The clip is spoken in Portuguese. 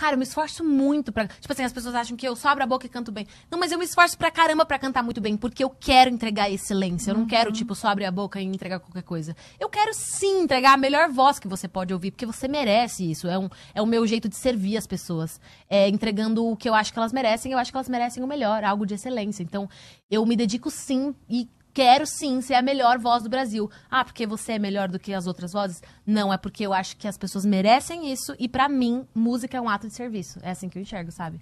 Cara, eu me esforço muito pra. Tipo assim, as pessoas acham que eu só abro a boca e canto bem. Não, mas eu me esforço pra caramba pra cantar muito bem, porque eu quero entregar excelência. Eu não uhum. quero, tipo, só abrir a boca e entregar qualquer coisa. Eu quero sim entregar a melhor voz que você pode ouvir, porque você merece isso. É, um, é o meu jeito de servir as pessoas. É, entregando o que eu acho que elas merecem, eu acho que elas merecem o melhor, algo de excelência. Então, eu me dedico sim e quero sim ser a melhor voz do Brasil. Ah, porque você é melhor do que as outras vozes? Não, é porque eu acho que as pessoas merecem isso e para mim, música é um ato de serviço. É assim que eu enxergo, sabe?